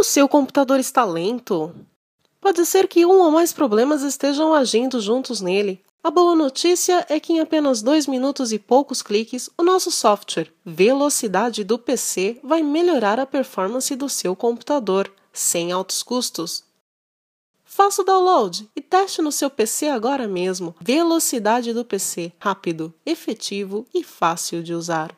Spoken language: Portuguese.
O seu computador está lento? Pode ser que um ou mais problemas estejam agindo juntos nele. A boa notícia é que em apenas dois minutos e poucos cliques, o nosso software Velocidade do PC vai melhorar a performance do seu computador, sem altos custos. Faça o download e teste no seu PC agora mesmo. Velocidade do PC, rápido, efetivo e fácil de usar.